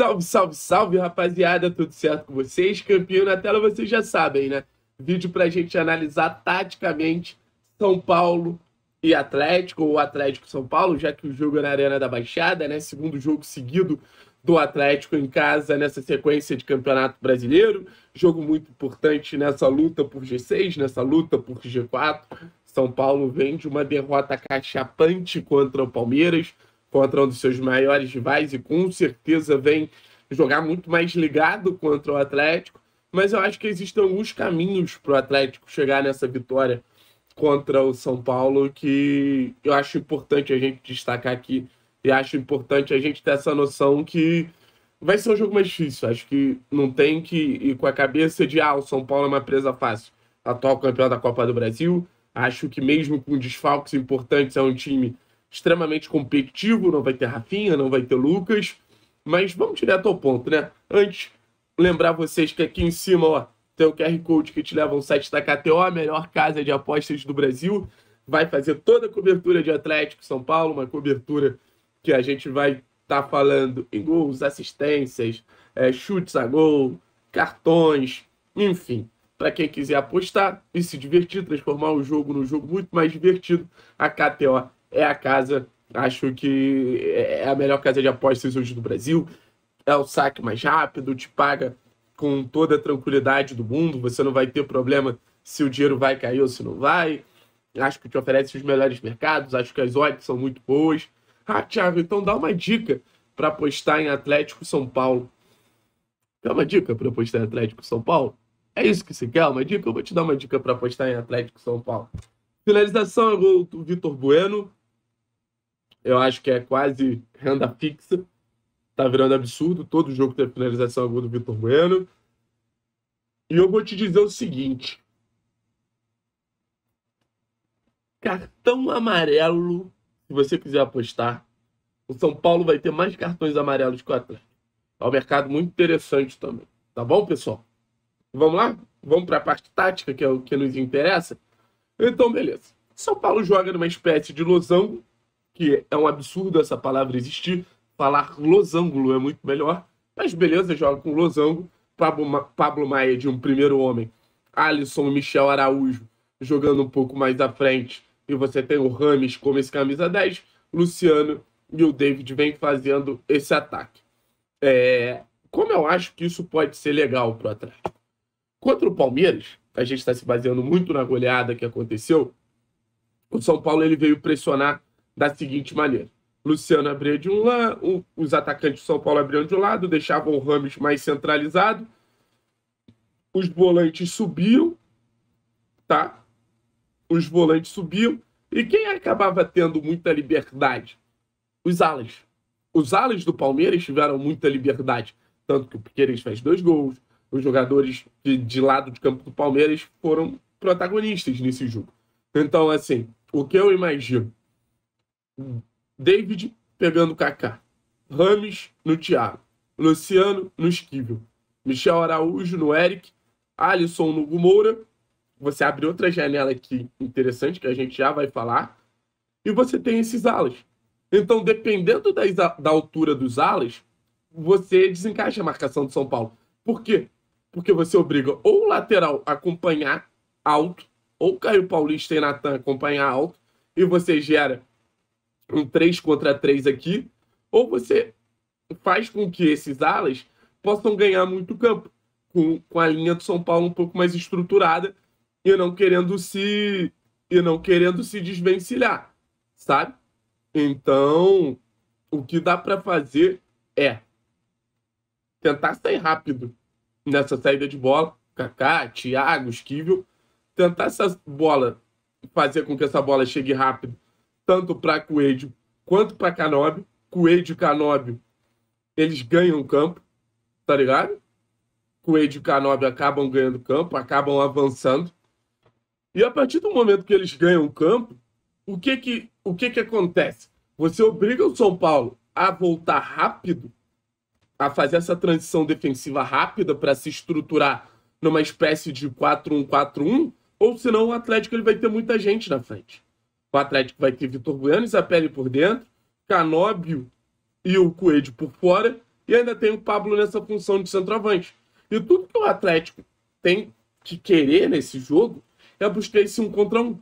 Salve, salve, salve, rapaziada, tudo certo com vocês? Campeão na tela, vocês já sabem, né? Vídeo pra gente analisar taticamente São Paulo e Atlético, ou Atlético São Paulo, já que o jogo é na Arena da Baixada, né? Segundo jogo seguido do Atlético em casa nessa sequência de Campeonato Brasileiro. Jogo muito importante nessa luta por G6, nessa luta por G4. São Paulo vem de uma derrota cachapante contra o Palmeiras contra um dos seus maiores rivais e com certeza vem jogar muito mais ligado contra o Atlético. Mas eu acho que existem alguns caminhos para o Atlético chegar nessa vitória contra o São Paulo que eu acho importante a gente destacar aqui. E acho importante a gente ter essa noção que vai ser um jogo mais difícil. Acho que não tem que ir com a cabeça de, ah, o São Paulo é uma presa fácil. Atual campeão da Copa do Brasil. Acho que mesmo com desfalques importantes, é um time extremamente competitivo, não vai ter Rafinha, não vai ter Lucas. Mas vamos direto ao ponto, né? Antes, lembrar vocês que aqui em cima, ó, tem o QR Code que te leva ao site da KTO, a melhor casa de apostas do Brasil. Vai fazer toda a cobertura de Atlético São Paulo, uma cobertura que a gente vai estar tá falando em gols, assistências, é, chutes a gol, cartões, enfim. Para quem quiser apostar e se divertir, transformar o jogo num jogo muito mais divertido, a KTO é a casa, acho que é, é a melhor casa de apostas hoje do Brasil. É o saque mais rápido, te paga com toda a tranquilidade do mundo, você não vai ter problema se o dinheiro vai cair ou se não vai. Acho que te oferece os melhores mercados, acho que as odds são muito boas. Ah, Thiago, então dá uma dica para apostar em Atlético São Paulo. Dá uma dica para apostar em Atlético São Paulo? É isso que você quer? Uma dica? Eu vou te dar uma dica para apostar em Atlético São Paulo. Finalização é o Vitor Bueno eu acho que é quase renda fixa. Tá virando absurdo. Todo jogo tem finalização do Vitor Bueno. E eu vou te dizer o seguinte: cartão amarelo, se você quiser apostar, o São Paulo vai ter mais cartões amarelos que o Atlético. É um mercado muito interessante também. Tá bom, pessoal? Vamos lá? Vamos para a parte tática, que é o que nos interessa? Então, beleza. São Paulo joga numa espécie de losango que é um absurdo essa palavra existir. Falar losango é muito melhor. Mas beleza, joga com losango. Pablo, Ma Pablo Maia de um primeiro homem. Alisson Michel Araújo jogando um pouco mais à frente. E você tem o Rames como esse camisa 10. Luciano e o David vem fazendo esse ataque. É... Como eu acho que isso pode ser legal para o Atlético? Contra o Palmeiras, a gente está se baseando muito na goleada que aconteceu. O São Paulo ele veio pressionar da seguinte maneira. Luciano abria de um lado, os atacantes do São Paulo abriam de um lado, deixavam o Ramos mais centralizado, os volantes subiam, tá? Os volantes subiam, e quem acabava tendo muita liberdade? Os alas. Os alas do Palmeiras tiveram muita liberdade, tanto que o Piqueires fez dois gols, os jogadores de, de lado de campo do Palmeiras foram protagonistas nesse jogo. Então, assim, o que eu imagino David pegando o Kaká. Rames no Thiago. Luciano no Esquivel. Michel Araújo no Eric. Alisson no Gumoura. Você abre outra janela aqui interessante que a gente já vai falar. E você tem esses alas. Então, dependendo da altura dos alas, você desencaixa a marcação do São Paulo. Por quê? Porque você obriga ou o lateral a acompanhar alto, ou Caio Paulista e Natan acompanhar alto, e você gera um 3 contra 3 aqui, ou você faz com que esses alas possam ganhar muito campo, com, com a linha do São Paulo um pouco mais estruturada e não querendo se e não querendo se desvencilhar, sabe? Então, o que dá para fazer é tentar sair rápido nessa saída de bola, Kaká, Thiago, Esquivel, tentar essa bola fazer com que essa bola chegue rápido tanto para Coelho quanto para Canóbio. Coelho e Canóbio, eles ganham campo, tá ligado? Coelho e Canóbio acabam ganhando campo, acabam avançando. E a partir do momento que eles ganham campo, o que que, o que, que acontece? Você obriga o São Paulo a voltar rápido, a fazer essa transição defensiva rápida para se estruturar numa espécie de 4-1-4-1, ou senão o Atlético ele vai ter muita gente na frente. O Atlético vai ter Vitor Bueno e Zapelli por dentro, Canóbio e o Coelho por fora, e ainda tem o Pablo nessa função de centroavante. E tudo que o Atlético tem que querer nesse jogo é buscar esse um contra um.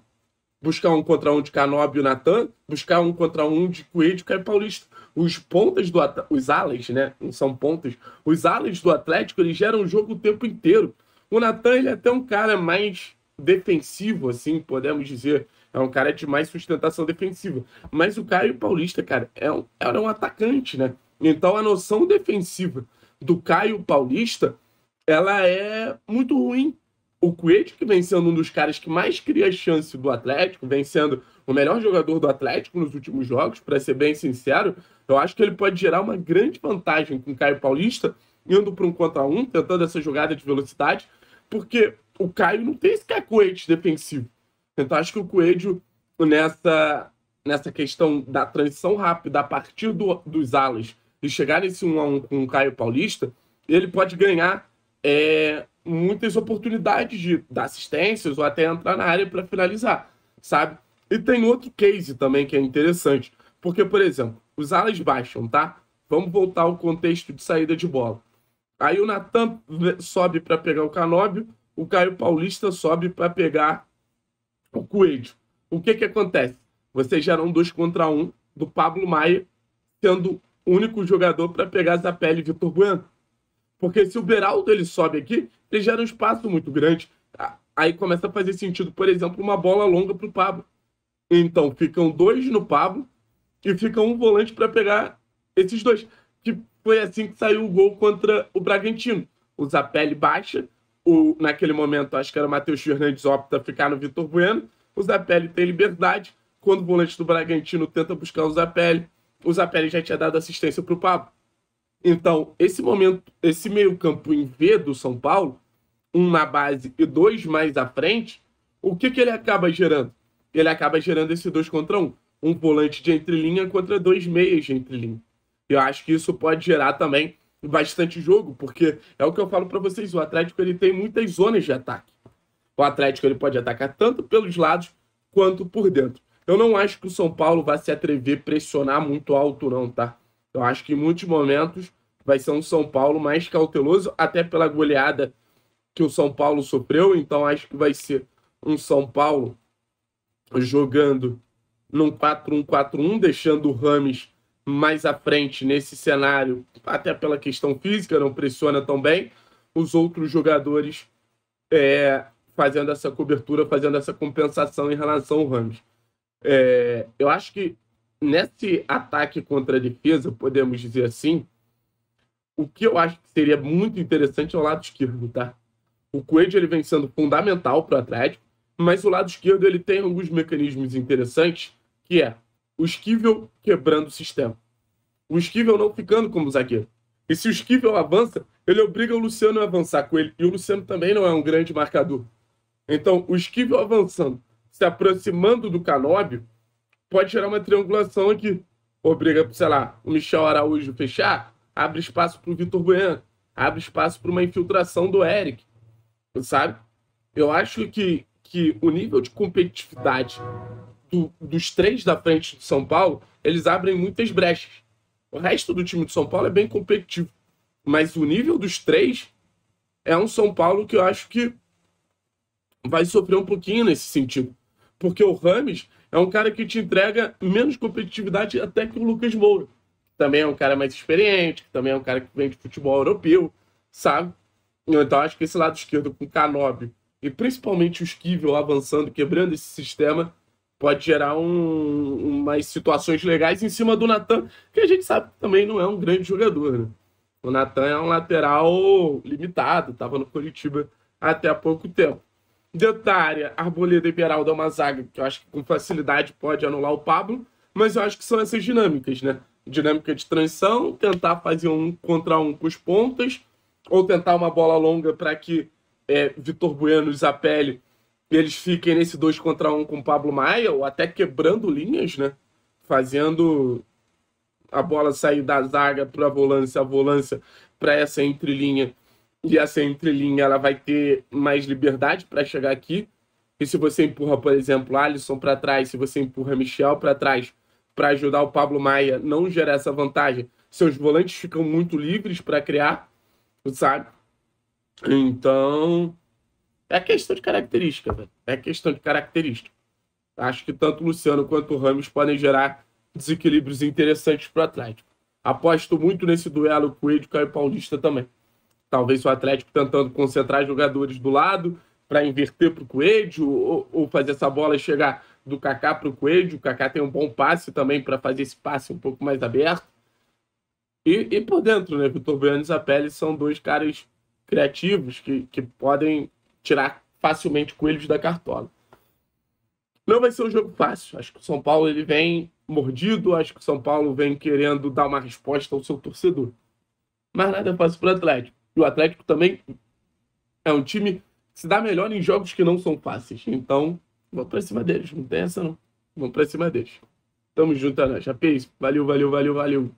Buscar um contra um de Canóbio e Natan, buscar um contra um de Coelho e Caio é Paulista. Os pontas do Atlético, os alas, né? Não são pontas. Os alas do Atlético, eles geram o jogo o tempo inteiro. O Natan, ele é até um cara mais defensivo, assim, podemos dizer. É um cara de mais sustentação defensiva. Mas o Caio Paulista, cara, é um, era um atacante, né? Então a noção defensiva do Caio Paulista, ela é muito ruim. O Coelho, que vem sendo um dos caras que mais cria chance do Atlético, vem sendo o melhor jogador do Atlético nos últimos jogos, para ser bem sincero, eu acho que ele pode gerar uma grande vantagem com o Caio Paulista, indo para um contra um, tentando essa jogada de velocidade, porque o Caio não tem esse cacoete defensivo então acho que o Coelho, nessa, nessa questão da transição rápida a partir do, dos alas e chegar nesse 1 x 1 com o Caio Paulista, ele pode ganhar é, muitas oportunidades de dar assistências ou até entrar na área para finalizar, sabe? E tem outro case também que é interessante, porque, por exemplo, os alas baixam, tá? Vamos voltar ao contexto de saída de bola. Aí o Natan sobe para pegar o Canóbio, o Caio Paulista sobe para pegar o Coelho. O que que acontece? Você gera um contra um do Pablo Maia, sendo o único jogador para pegar Zapelli e Vitor Bueno. Porque se o Beraldo ele sobe aqui, ele gera um espaço muito grande. Aí começa a fazer sentido, por exemplo, uma bola longa para o Pablo. Então ficam dois no Pablo e fica um volante para pegar esses dois. Que foi assim que saiu o gol contra o Bragantino. O Zapelli baixa o, naquele momento, acho que era o Matheus Fernandes opta ficar no Vitor Bueno. O Zapelli tem liberdade. Quando o volante do Bragantino tenta buscar o Zapelli, o Zapelli já tinha dado assistência para o Pablo. Então, esse momento, esse meio-campo em V do São Paulo, um na base e dois mais à frente, o que, que ele acaba gerando? Ele acaba gerando esse dois contra um. Um volante de entrelinha contra dois meias de entrelinha. Eu acho que isso pode gerar também bastante jogo, porque é o que eu falo para vocês, o Atlético ele tem muitas zonas de ataque. O Atlético ele pode atacar tanto pelos lados quanto por dentro. Eu não acho que o São Paulo vai se atrever a pressionar muito alto não, tá? Eu acho que em muitos momentos vai ser um São Paulo mais cauteloso, até pela goleada que o São Paulo sofreu, então acho que vai ser um São Paulo jogando num 4-1-4-1, deixando o Rames mais à frente nesse cenário, até pela questão física, não pressiona tão bem, os outros jogadores é, fazendo essa cobertura, fazendo essa compensação em relação ao Rams. É, eu acho que nesse ataque contra a defesa, podemos dizer assim, o que eu acho que seria muito interessante é o lado esquerdo, tá? O Coelho ele vem sendo fundamental para o Atlético, mas o lado esquerdo ele tem alguns mecanismos interessantes, que é o Esquivel quebrando o sistema. O Esquivel não ficando como zagueiro. E se o Esquivel avança, ele obriga o Luciano a avançar com ele. E o Luciano também não é um grande marcador. Então, o Esquivel avançando, se aproximando do Canóbio, pode gerar uma triangulação aqui. Obriga, sei lá, o Michel Araújo fechar, abre espaço para o Vitor Bueno, abre espaço para uma infiltração do Eric, sabe? Eu acho que, que o nível de competitividade do, dos três da frente do São Paulo, eles abrem muitas brechas. O resto do time do São Paulo é bem competitivo. Mas o nível dos três é um São Paulo que eu acho que vai sofrer um pouquinho nesse sentido. Porque o Rames é um cara que te entrega menos competitividade até que o Lucas Moura. Também é um cara mais experiente, também é um cara que vem de futebol europeu, sabe? Então acho que esse lado esquerdo com o Canobi e principalmente o Esquivel avançando, quebrando esse sistema, pode gerar um, umas situações legais em cima do Natan, que a gente sabe que também não é um grande jogador. Né? O Natan é um lateral limitado, estava no Curitiba até há pouco tempo. Detalhe, Arboleda e Beraldo é uma zaga que eu acho que com facilidade pode anular o Pablo, mas eu acho que são essas dinâmicas, né? Dinâmica de transição, tentar fazer um contra um com os pontas, ou tentar uma bola longa para que é, Vitor Bueno e Zapelli eles fiquem nesse 2 contra 1 um com o Pablo Maia, ou até quebrando linhas, né? Fazendo a bola sair da zaga para a volância, a volância para essa entrelinha. E essa entrelinha ela vai ter mais liberdade para chegar aqui. E se você empurra, por exemplo, Alisson para trás, se você empurra Michel para trás, para ajudar o Pablo Maia não gerar essa vantagem, seus volantes ficam muito livres para criar, sabe? Então, é questão de característica, velho. É questão de característica. Acho que tanto o Luciano quanto o Ramos podem gerar desequilíbrios interessantes para o Atlético. Aposto muito nesse duelo Coelho Caio Paulista também. Talvez o Atlético tentando concentrar jogadores do lado para inverter para o Coelho ou, ou, fazer essa bola chegar do Kaká para o Coelho. O Kaká tem um bom passe também para fazer esse passe um pouco mais aberto. E, e por dentro, né? Vitor Bueno e Zapelli são dois caras criativos que, que podem tirar facilmente coelhos da cartola. Não vai ser um jogo fácil. Acho que o São Paulo ele vem mordido, acho que o São Paulo vem querendo dar uma resposta ao seu torcedor. Mas nada é fácil para o Atlético. E o Atlético também é um time que se dá melhor em jogos que não são fáceis. Então, vamos para cima deles. Não tem essa, não. Vamos para cima deles. Tamo junto, Ana. Né? Já fez. Valeu, valeu, valeu, valeu.